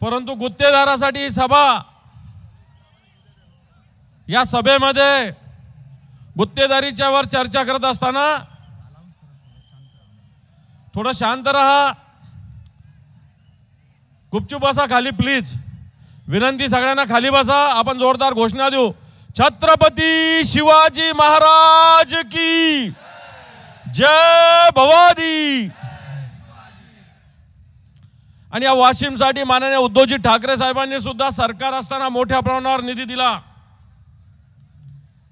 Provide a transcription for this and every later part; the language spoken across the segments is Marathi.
परंतु गुत्तेदारासाठी ही सभा या सभेमध्ये गुत्तेदारीच्या वर चर्चा करत असताना थोडं शांत रहा गुपचूप बसा खाली प्लीज विनंती सगळ्यांना खाली बसा आपण जोरदार घोषणा देऊ छत्रपती शिवाजी महाराज की जय भवानी आणि या वाशिमसाठी माननीय उद्धवजी ठाकरे साहेबांनी सुद्धा सरकार असताना मोठ्या प्रमाणावर निधी दिला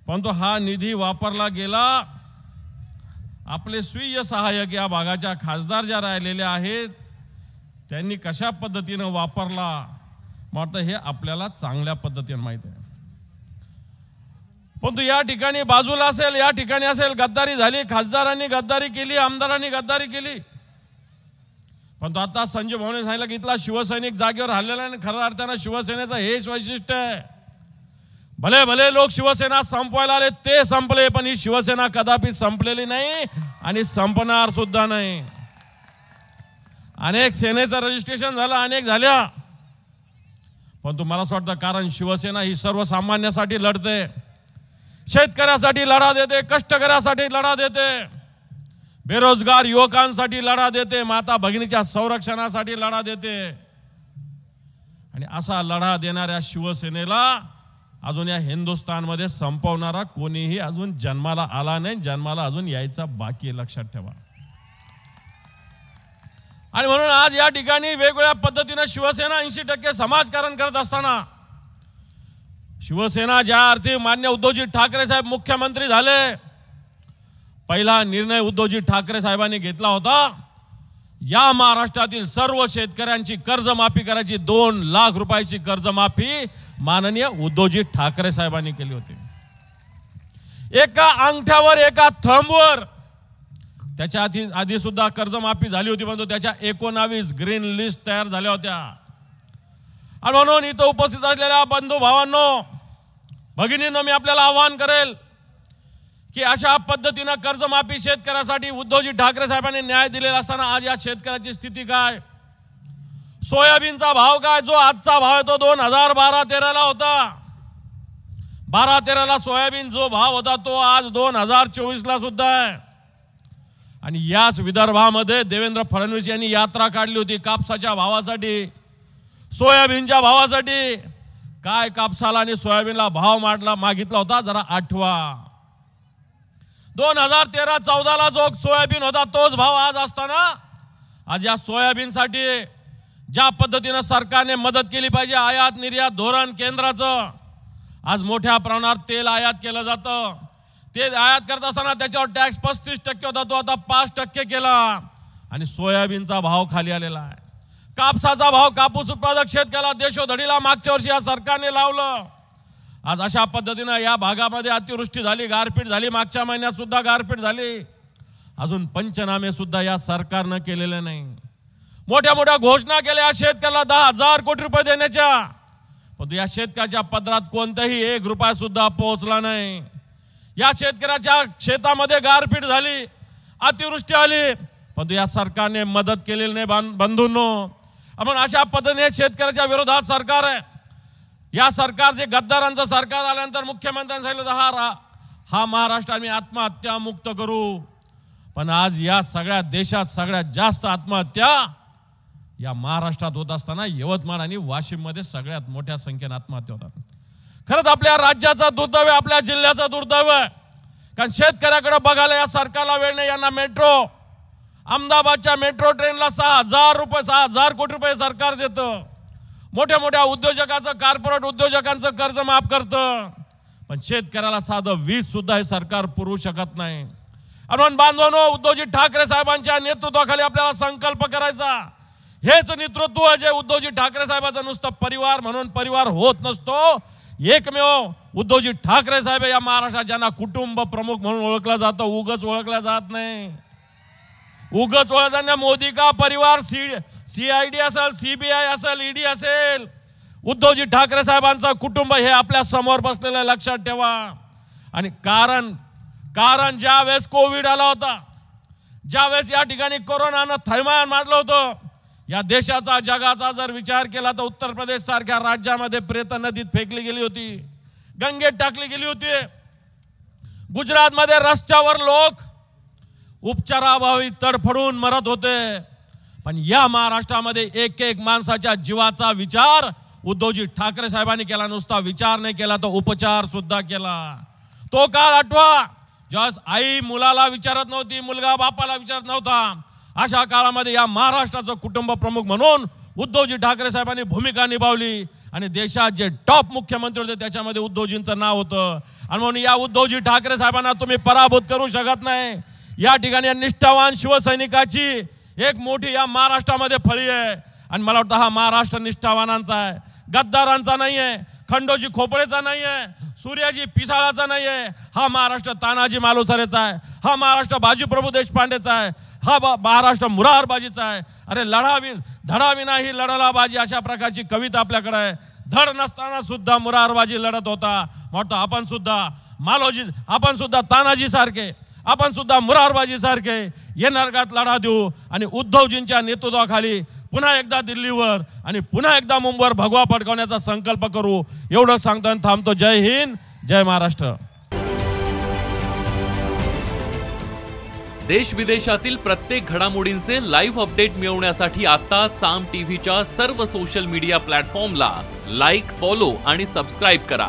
परंतु हा निधी वापरला गेला आपले स्वीय सहाय्यक या भागाच्या खासदार ज्या राहिलेल्या आहेत त्यांनी कशा पद्धतीनं वापरला मात्र हे आपल्याला चांगल्या पद्धतीनं माहीत आहे परंतु या ठिकाणी बाजूला असेल या ठिकाणी असेल गद्दारी झाली खासदारांनी गद्दारी केली आमदारांनी गद्दारी केली पण तो आता संजय भाऊने सांगितलं की इथला शिवसैनिक जागेवर हल्लेला आणि खऱ्या अर्थानं शिवसेनेचं हेच वैशिष्ट्य आहे भले भले लोक शिवसेना संपवायला आले ते संपले पण ही शिवसेना कदापि संपलेली नाही आणि संपणार सुद्धा नाही अनेक सेनेचं रजिस्ट्रेशन झालं अनेक झाल्या पण तुम्हाला असं वाटतं कारण शिवसेना ही सर्वसामान्यासाठी लढते शेतकऱ्यासाठी लढा देते कष्टकऱ्यासाठी लढा देते बेरोजगार युवकांसाठी लढा देते माता भगिनीच्या संरक्षणासाठी लढा देते आणि असा लढा देणाऱ्या शिवसेनेला अजून या हिंदुस्थानमध्ये संपवणारा कोणीही अजून जन्माला आला नाही जन्माला अजून यायचा बाकी लक्षात ठेवा आणि म्हणून आज या ठिकाणी वेगवेगळ्या पद्धतीनं शिवसेना ऐंशी टक्के समाजकारण करत असताना शिवसेना ज्या अर्थी मान्य उद्धवजी ठाकरे साहेब मुख्यमंत्री झाले पहिला निर्णय उद्धवजी ठाकरे साहेबांनी घेतला होता या महाराष्ट्रातील सर्व शेतकऱ्यांची कर्जमाफी करायची दोन लाख रुपयाची कर्जमाफी माननीय उद्धवजी ठाकरे साहेबांनी केली होती एका अंगठ्यावर एका थंबवर त्याच्या आधी आधी सुद्धा कर्जमाफी झाली होती परंतु त्याच्या एकोणावीस ग्रीन लिस्ट तयार झाल्या होत्या आणि म्हणून इथं उपस्थित असलेल्या बंधू भावांनो भगिनींनो मी आपल्याला आवाहन करेल की अशा पद्धतीनं कर्जमाफी शेतकऱ्यासाठी उद्धवजी ठाकरे साहेबांनी न्याय दिलेला असताना आज या शेतकऱ्याची स्थिती काय सोयाबीनचा भाव काय जो आजचा भाव आहे तो दोन हजार बारा तेराला होता बारा तेराला सोयाबीन जो भाव होता तो आज दोन हजार चोवीसला सुद्धा आहे आणि याच विदर्भामध्ये देवेंद्र फडणवीस यांनी यात्रा काढली होती कापसाच्या भावासाठी सोयाबीनच्या भावासाठी काय कापसाला आणि सोयाबीनला भाव मांडला मागितला होता जरा आठवा दोन हजार तेरा चौदाला जो सोयाबीन होता तोच भाव आज असताना आज या सोयाबीनसाठी ज्या पद्धतीनं सरकारने मदत केली पाहिजे आयात निर्यात धोरण केंद्राचं आज मोठ्या प्रमाणात तेल आयात केलं जातं तेल आयात करत असताना त्याच्यावर टॅक्स पस्तीस टक्के होता तो आता पाच टक्के केला आणि सोयाबीनचा भाव खाली आलेला आहे कापसाचा भाव कापूस उत्पादक शेतकऱ्याला देशोधडीला मागच्या वर्षी या सरकारने लावलं आज अशा पद्धतीनं या भागामध्ये अतिवृष्टी झाली गारपीट झाली मागच्या महिन्यात सुद्धा गारपीट झाली अजून पंचनामे सुद्धा या सरकारनं केलेले नाही मोठ्या मोठ्या घोषणा केल्या शेतकऱ्याला दहा हजार कोटी रुपये देण्याच्या पण या शेतकऱ्याच्या पदरात कोणताही एक रुपया सुद्धा पोहोचला नाही या शेतकऱ्याच्या शेतामध्ये गारपीट झाली अतिवृष्टी आली पण या सरकारने मदत केलेली नाही बंधूंनो आपण अशा पद्धतीने शेतकऱ्याच्या विरोधात सरकार आहे या सरकारचे गद्दारांचं सरकार आल्यानंतर मुख्यमंत्र्यांनी सांगितलं हा रा हा महाराष्ट्र आम्ही आत्महत्या मुक्त करू पण आज या सगळ्या देशात सगळ्यात जास्त आत्महत्या या महाराष्ट्रात होत असताना यवतमाळ आणि वाशिममध्ये सगळ्यात मोठ्या संख्येने आत्महत्या होतात खरंच आपल्या राज्याचा दुर्दैव आपल्या जिल्ह्याचा दुर्दैव आहे कारण शेतकऱ्याकडे बघायला या सरकारला वेळ नाही यांना मेट्रो अहमदाबादच्या मेट्रो ट्रेनला सहा हजार रुपये सहा हजार कोटी रुपये सरकार देतं मोठ्या मोठ्या उद्योजकाचं कार्पोरेट उद्योजकांचं कर्ज माफ करतं पण शेतकऱ्याला साधं वीज सुद्धा हे सरकार पुरवू शकत नाही अनवन बांधवानो उद्धवजी ठाकरे साहेबांच्या नेतृत्वाखाली आपल्याला संकल्प करायचा हेच नेतृत्व जे उद्धवजी ठाकरे साहेबांचा नुसतं परिवार म्हणून परिवार होत नसतो एकमेव उद्धवजी ठाकरे साहेब या महाराष्ट्रात ज्यांना कुटुंब प्रमुख म्हणून ओळखलं जातं उगच ओळखलं जात नाही उगच ओळखताना मोदी का परिवार सी सीआयडी असेल सीबीआय असेल ईडी e असेल उद्धवजी ठाकरे साहेबांचं कुटुंब हे आपल्या समोर बसलेलं आहे लक्षात ठेवा आणि कारण कारण ज्या वेळेस कोविड आला होता ज्या वेळेस या ठिकाणी कोरोनानं थैमान मारलं होतं या देशाचा जगाचा जर विचार केला तर उत्तर प्रदेश सारख्या राज्यामध्ये प्रेत नदीत फेकली गेली होती गंगेत टाकली गेली होती मध्ये रस्त्यावर लोक उपचाराभावी तडफडून मरत होते पण या महाराष्ट्रामध्ये एक एक माणसाच्या जीवाचा विचार उद्धवजी ठाकरे साहेबांनी केला नुसता विचार नाही केला तो उपचार सुद्धा केला तो काळ आठवा जेव्हा आई मुलाला विचारत नव्हती मुलगा बापाला विचारत नव्हता अशा काळामध्ये या महाराष्ट्राचं कुटुंब प्रमुख म्हणून उद्धवजी ठाकरे साहेबांनी भूमिका निभावली आणि देशात जे टॉप मुख्यमंत्री होते त्याच्यामध्ये उद्धवजींचं नाव होतं आणि म्हणून या उद्धवजी ठाकरे साहेबांना तुम्ही पराभूत करू शकत नाही या ठिकाणी निष्ठावान शिवसैनिकाची एक मोठी या महाराष्ट्रामध्ये फळी आहे आणि मला वाटतं हा महाराष्ट्र निष्ठावानांचा आहे गद्दारांचा नाही आहे खंडोजी खोपळेचा नाही आहे सूर्याजी पिसाळाचा नाही आहे हा महाराष्ट्र तानाजी मालुसरेचा आहे हा महाराष्ट्र बाजीप्रभू देशपांडेचा आहे हा महाराष्ट्र मुरारबाजीचा आहे अरे लढावी धडाविना ही लढला बाजी अशा प्रकारची कविता आपल्याकडे आहे धड नसताना सुद्धा मुरारबाजी लढत होता म्हणतो आपण सुद्धा मालोजी आपण सुद्धा तानाजी सारखे आपण सुद्धा मुरारबाजीसारखे या नरकात लढा देऊ आणि उद्धवजींच्या नेतृत्वाखाली पुन्हा एकदा दिल्लीवर आणि पुन्हा एकदा मुंबईवर भगवा पडकवण्याचा संकल्प करू एवढं आणि थांबतो जय हिंद जय महाराष्ट्र देश विदेशातील प्रत्येक घडामोडींचे लाईव्ह अपडेट मिळवण्यासाठी आता साम टीव्हीच्या सर्व सोशल मीडिया प्लॅटफॉर्मला लाईक फॉलो आणि सबस्क्राईब करा